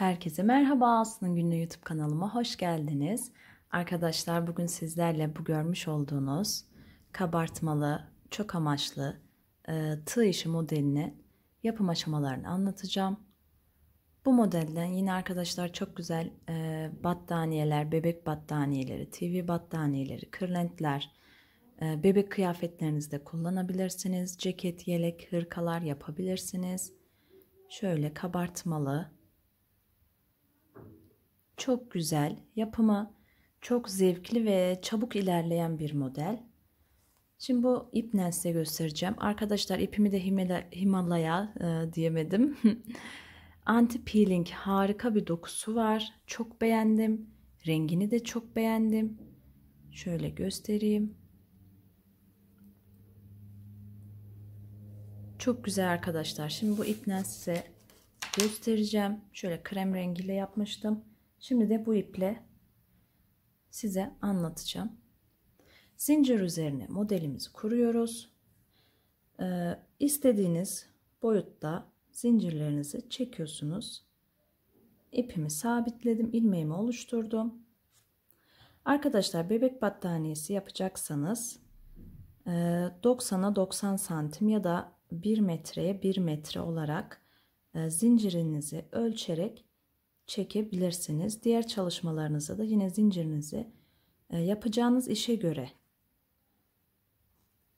Herkese merhaba Aslı'nın günlüğü YouTube kanalıma hoş geldiniz. Arkadaşlar bugün sizlerle bu görmüş olduğunuz kabartmalı, çok amaçlı e, tığ işi modelinin yapım aşamalarını anlatacağım. Bu modelden yine arkadaşlar çok güzel e, battaniyeler, bebek battaniyeleri, TV battaniyeleri, kırlentler, e, bebek kıyafetlerinizde kullanabilirsiniz. Ceket, yelek, hırkalar yapabilirsiniz. Şöyle kabartmalı, çok güzel, yapımı çok zevkli ve çabuk ilerleyen bir model. Şimdi bu ip size göstereceğim. Arkadaşlar ipimi de Himalaya e, diyemedim. Anti peeling harika bir dokusu var. Çok beğendim. Rengini de çok beğendim. Şöyle göstereyim. Çok güzel arkadaşlar. Şimdi bu ipnen size göstereceğim. Şöyle krem rengiyle yapmıştım. Şimdi de bu iple size anlatacağım. Zincir üzerine modelimizi kuruyoruz. Ee, istediğiniz boyutta zincirlerinizi çekiyorsunuz. İpimi sabitledim, ilmeğimi oluşturdum. Arkadaşlar bebek battaniyesi yapacaksanız 90'a e, 90 santim ya da 1 metreye 1 metre olarak e, zincirinizi ölçerek çekebilirsiniz. Diğer çalışmalarınızda da yine zincirinizi e, yapacağınız işe göre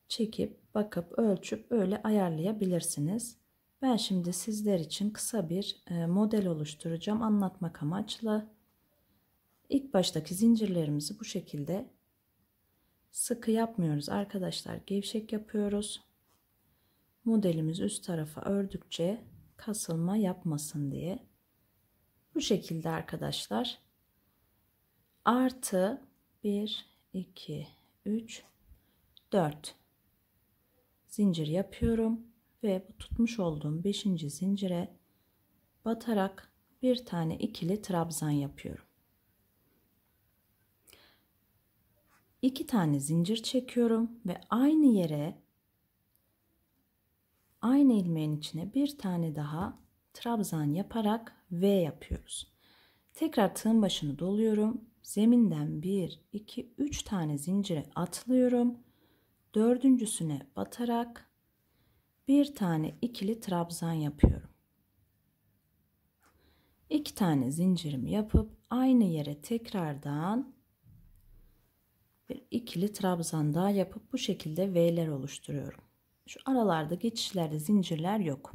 çekip bakıp ölçüp öyle ayarlayabilirsiniz. Ben şimdi sizler için kısa bir e, model oluşturacağım anlatmak amaçlı. İlk baştaki zincirlerimizi bu şekilde sıkı yapmıyoruz arkadaşlar. Gevşek yapıyoruz. Modelimiz üst tarafa ördükçe kasılma yapmasın diye. Bu şekilde arkadaşlar. Artı 1, 2, 3, 4 zincir yapıyorum ve bu tutmuş olduğum 5. zincire batarak bir tane ikili trabzan yapıyorum. 2 tane zincir çekiyorum ve aynı yere aynı ilmeğin içine bir tane daha trabzan yaparak V yapıyoruz. Tekrar tığın başını doluyorum. Zeminden 1, 2, 3 tane zincire atlıyorum. Dördüncüsüne batarak bir tane ikili trabzan yapıyorum. İki tane zincirimi yapıp aynı yere tekrardan bir ikili trabzan daha yapıp bu şekilde V'ler oluşturuyorum. Şu aralarda geçişlerde zincirler yok.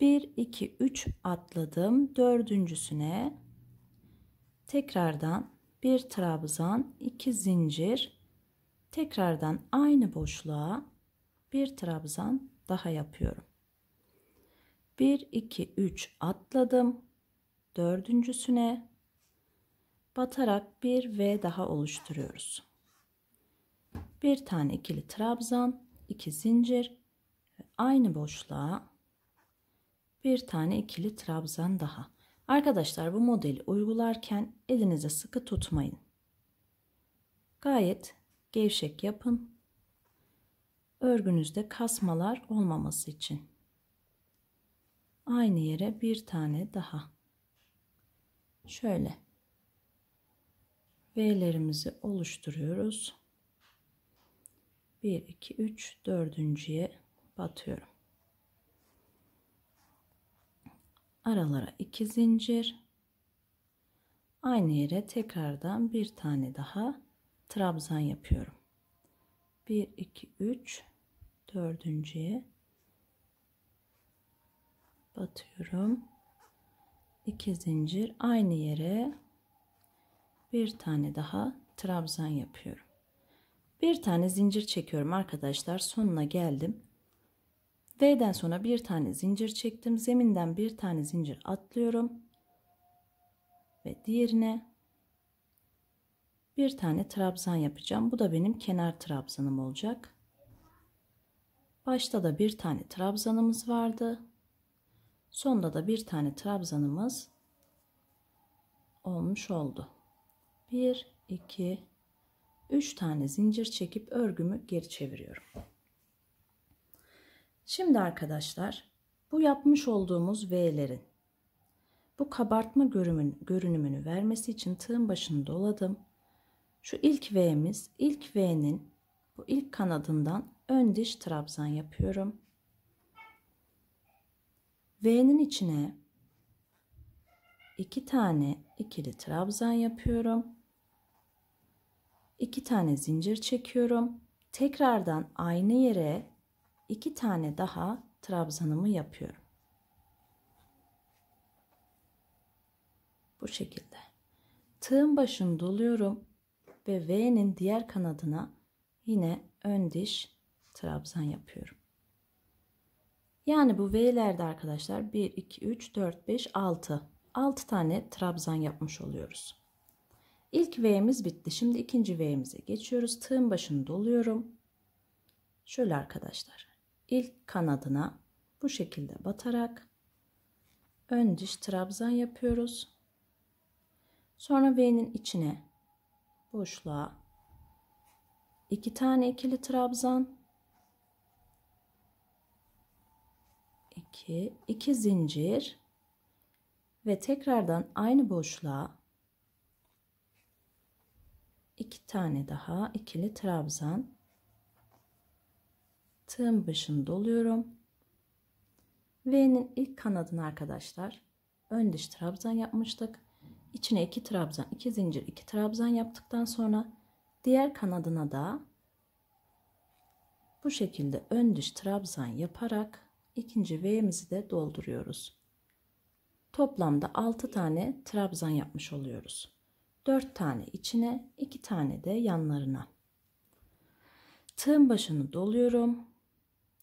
1, 2, 3 atladım. Dördüncüsüne tekrardan bir trabzan, iki zincir. Tekrardan aynı boşluğa bir trabzan daha yapıyorum. 1, 2, 3 atladım. Dördüncüsüne batarak bir V daha oluşturuyoruz. Bir tane ikili trabzan, iki zincir, aynı boşluğa bir tane ikili trabzan daha. Arkadaşlar bu modeli uygularken elinize sıkı tutmayın. Gayet gevşek yapın. Örgünüzde kasmalar olmaması için. Aynı yere bir tane daha. Şöyle. V'lerimizi oluşturuyoruz. 1, 2, 3, dördüncüye batıyorum. aralara iki zincir aynı yere tekrardan bir tane daha trabzan yapıyorum 1 2 3 dördüncüye batıyorum iki zincir aynı yere bir tane daha trabzan yapıyorum bir tane zincir çekiyorum arkadaşlar sonuna geldim V'den sonra bir tane zincir çektim. Zeminden bir tane zincir atlıyorum. Ve diğerine bir tane trabzan yapacağım. Bu da benim kenar trabzanım olacak. Başta da bir tane trabzanımız vardı. Sonda da bir tane trabzanımız olmuş oldu. 1, 2, 3 tane zincir çekip örgümü geri çeviriyorum. Şimdi arkadaşlar bu yapmış olduğumuz V'lerin bu kabartma görünümün, görünümünü vermesi için tığın başını doladım. Şu ilk V'miz, ilk V'nin bu ilk kanadından ön diş trabzan yapıyorum. V'nin içine iki tane ikili trabzan yapıyorum. İki tane zincir çekiyorum. Tekrardan aynı yere iki tane daha trabzanımı yapıyorum. Bu şekilde. Tığın başını doluyorum ve V'nin diğer kanadına yine ön diş trabzan yapıyorum. Yani bu V'lerde arkadaşlar 1, 2, 3, 4, 5, 6. 6 tane trabzan yapmış oluyoruz. İlk V'miz bitti. Şimdi ikinci V'mize geçiyoruz. Tığın başını doluyorum. Şöyle arkadaşlar ilk kanadına bu şekilde batarak ön diş trabzan yapıyoruz. Sonra V'nin içine boşluğa iki tane ikili trabzan iki iki zincir ve tekrardan aynı boşluğa iki tane daha ikili trabzan tığın başını doluyorum. V'nin ilk kanadını arkadaşlar ön diş trabzan yapmıştık. İçine iki trabzan, iki zincir, iki trabzan yaptıktan sonra diğer kanadına da bu şekilde ön diş trabzan yaparak ikinci V'mizi de dolduruyoruz. Toplamda 6 tane trabzan yapmış oluyoruz. 4 tane içine, 2 tane de yanlarına. Tığın başını doluyorum.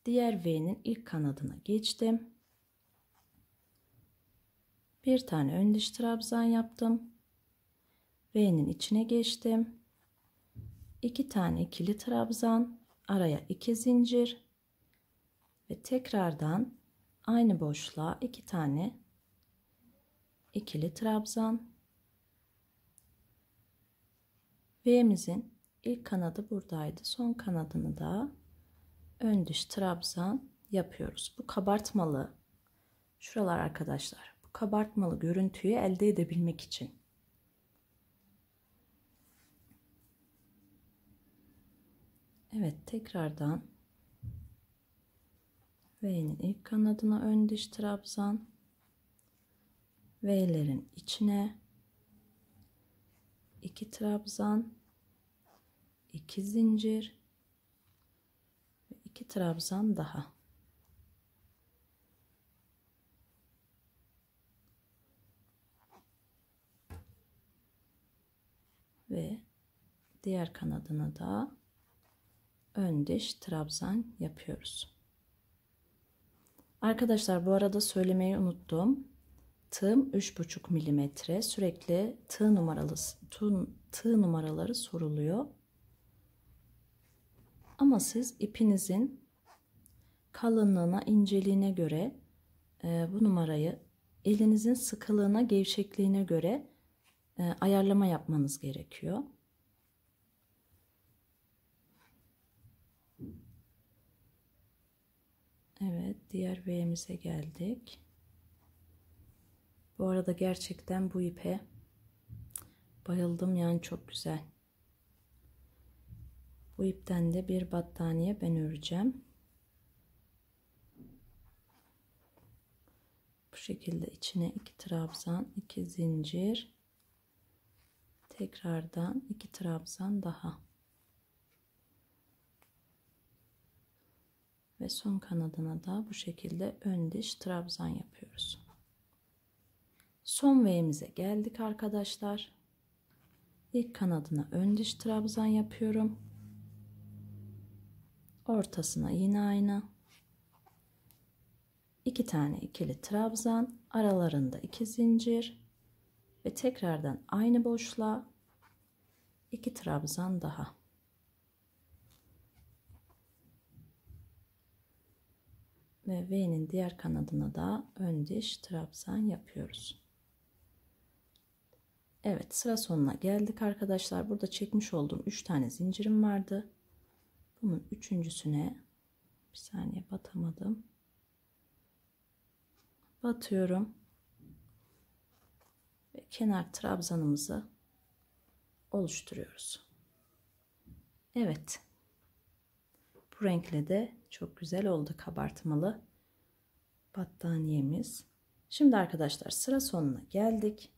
Diğer V'nin ilk kanadına geçtim. Bir tane ön diş trabzan yaptım. V'nin içine geçtim. 2 tane ikili trabzan, araya 2 zincir ve tekrardan aynı boşluğa 2 tane ikili trabzan. V'mizin ilk kanadı buradaydı. Son kanadını da ön dış trabzan yapıyoruz. Bu kabartmalı şuralar arkadaşlar. Bu kabartmalı görüntüyü elde edebilmek için. Evet tekrardan V'nin ilk kanadına ön diş trabzan V'lerin içine 2 trabzan 2 zincir iki trabzan daha. Ve diğer kanadını da ön diş trabzan yapıyoruz. Arkadaşlar bu arada söylemeyi unuttum. Tığım 3,5 mm. Sürekli tığ numaralı tığ, tığ numaraları soruluyor. Ama siz ipinizin kalınlığına, inceliğine göre e, bu numarayı elinizin sıkılığına, gevşekliğine göre e, ayarlama yapmanız gerekiyor. Evet, diğer V'mize geldik. Bu arada gerçekten bu ipe bayıldım yani çok güzel. Bu ipten de bir battaniye ben öreceğim. Bu şekilde içine iki trabzan, iki zincir, tekrardan iki trabzan daha. Ve son kanadına da bu şekilde ön diş trabzan yapıyoruz. Son V'mize geldik arkadaşlar. İlk kanadına ön diş trabzan yapıyorum ortasına yine aynı. 2 tane ikili trabzan, aralarında 2 zincir ve tekrardan aynı boşluğa 2 trabzan daha. Ve V'nin diğer kanadına da ön diş trabzan yapıyoruz. Evet sıra sonuna geldik arkadaşlar. Burada çekmiş olduğum 3 tane zincirim vardı. Bunun üçüncüsüne bir saniye batamadım. Batıyorum. Ve kenar trabzanımızı oluşturuyoruz. Evet. Bu renkle de çok güzel oldu kabartmalı battaniyemiz. Şimdi arkadaşlar sıra sonuna geldik.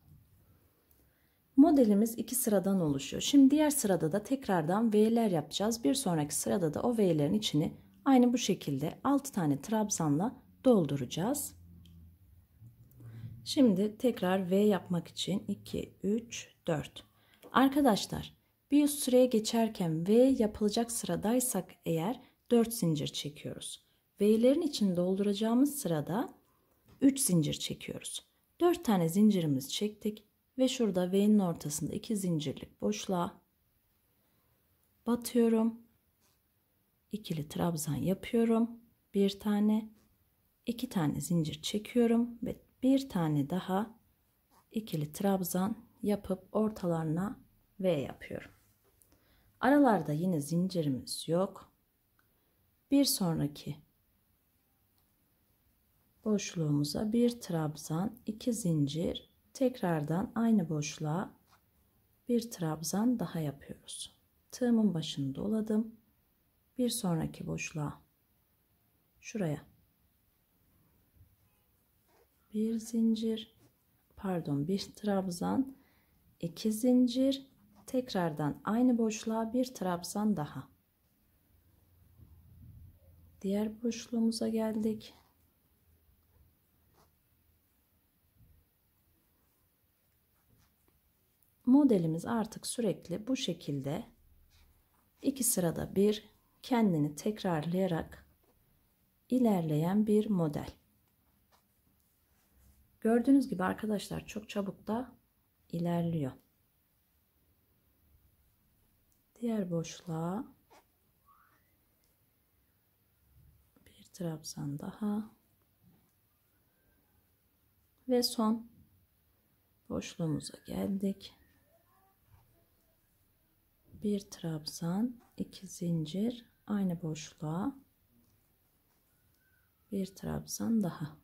Modelimiz iki sıradan oluşuyor. Şimdi diğer sırada da tekrardan V'ler yapacağız. Bir sonraki sırada da o V'lerin içini aynı bu şekilde 6 tane trabzanla dolduracağız. Şimdi tekrar V yapmak için 2, 3, 4. Arkadaşlar bir üst sıraya geçerken V yapılacak sıradaysak eğer 4 zincir çekiyoruz. V'lerin içini dolduracağımız sırada 3 zincir çekiyoruz. 4 tane zincirimiz çektik. Ve şurada V'nin ortasında iki zincirlik boşluğa batıyorum. İkili trabzan yapıyorum. Bir tane, iki tane zincir çekiyorum ve bir tane daha ikili trabzan yapıp ortalarına V yapıyorum. Aralarda yine zincirimiz yok. Bir sonraki boşluğumuza bir trabzan, iki zincir Tekrardan aynı boşluğa bir trabzan daha yapıyoruz. Tığımın başını doladım. Bir sonraki boşluğa şuraya bir zincir pardon bir trabzan iki zincir tekrardan aynı boşluğa bir trabzan daha diğer boşluğumuza geldik modelimiz artık sürekli bu şekilde iki sırada bir kendini tekrarlayarak ilerleyen bir model. Gördüğünüz gibi arkadaşlar çok çabuk da ilerliyor. Diğer boşluğa bir trabzan daha ve son boşluğumuza geldik bir trabzan, iki zincir, aynı boşluğa bir trabzan daha.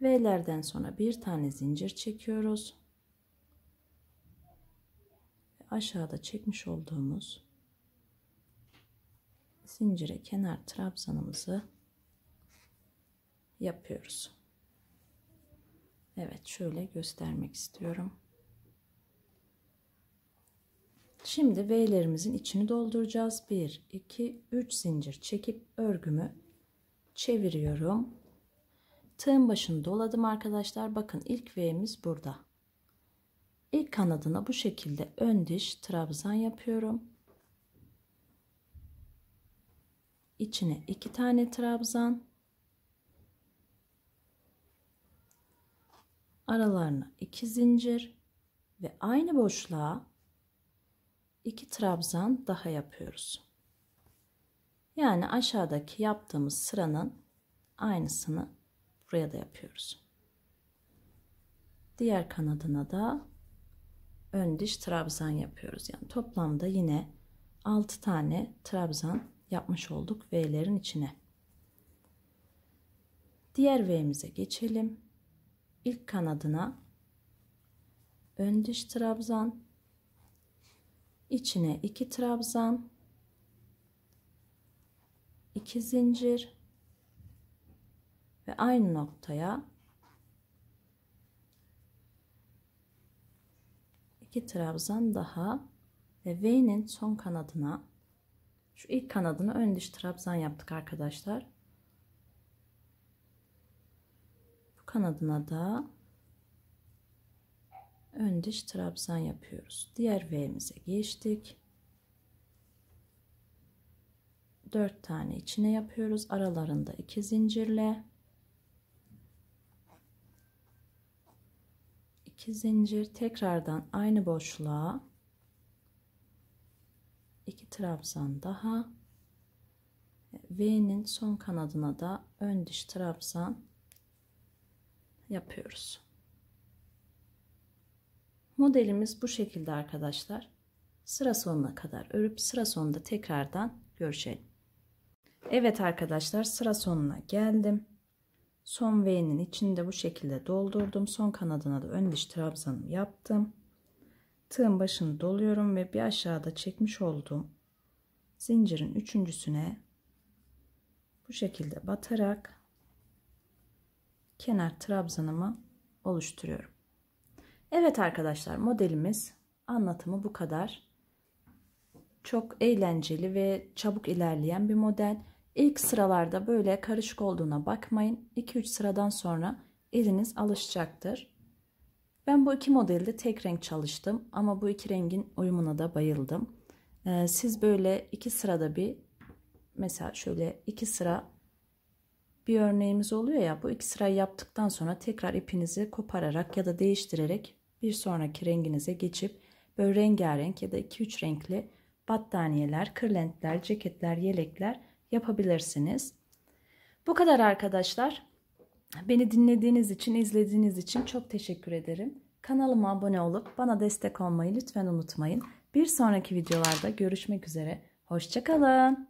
V'lerden sonra bir tane zincir çekiyoruz. Aşağıda çekmiş olduğumuz zincire kenar trabzanımızı yapıyoruz. Evet şöyle göstermek istiyorum. Şimdi V'lerimizin içini dolduracağız. 1, 2, 3 zincir çekip örgümü çeviriyorum. Tığın başını doladım arkadaşlar. Bakın ilk V'miz burada. İlk kanadına bu şekilde ön diş trabzan yapıyorum. İçine iki tane trabzan. Aralarına iki zincir ve aynı boşluğa 2 trabzan daha yapıyoruz. Yani aşağıdaki yaptığımız sıranın aynısını buraya da yapıyoruz. Diğer kanadına da ön diş trabzan yapıyoruz. Yani toplamda yine 6 tane trabzan yapmış olduk V'lerin içine. Diğer V'mize geçelim. İlk kanadına ön diş trabzan, içine 2 trabzan 2 zincir ve aynı noktaya 2 trabzan daha ve V'nin son kanadına şu ilk kanadını ön diş trabzan yaptık arkadaşlar. Bu kanadına da ön diş trabzan yapıyoruz. Diğer V'mize geçtik. 4 tane içine yapıyoruz. Aralarında 2 zincirle 2 zincir tekrardan aynı boşluğa 2 trabzan daha V'nin son kanadına da ön diş trabzan yapıyoruz. Modelimiz bu şekilde arkadaşlar. Sıra sonuna kadar örüp sıra sonunda tekrardan görüşelim. Evet arkadaşlar sıra sonuna geldim. Son V'nin içini de bu şekilde doldurdum. Son kanadına da ön diş trabzanım yaptım. Tığın başını doluyorum ve bir aşağıda çekmiş olduğum zincirin üçüncüsüne bu şekilde batarak kenar trabzanımı oluşturuyorum. Evet arkadaşlar modelimiz anlatımı bu kadar. Çok eğlenceli ve çabuk ilerleyen bir model. İlk sıralarda böyle karışık olduğuna bakmayın. 2-3 sıradan sonra eliniz alışacaktır. Ben bu iki modelde tek renk çalıştım ama bu iki rengin uyumuna da bayıldım. Ee, siz böyle iki sırada bir mesela şöyle iki sıra bir örneğimiz oluyor ya bu iki sırayı yaptıktan sonra tekrar ipinizi kopararak ya da değiştirerek bir sonraki renginize geçip böyle rengarenk ya da 2-3 renkli battaniyeler, kırlentler, ceketler, yelekler yapabilirsiniz. Bu kadar arkadaşlar. Beni dinlediğiniz için, izlediğiniz için çok teşekkür ederim. Kanalıma abone olup bana destek olmayı lütfen unutmayın. Bir sonraki videolarda görüşmek üzere. Hoşçakalın.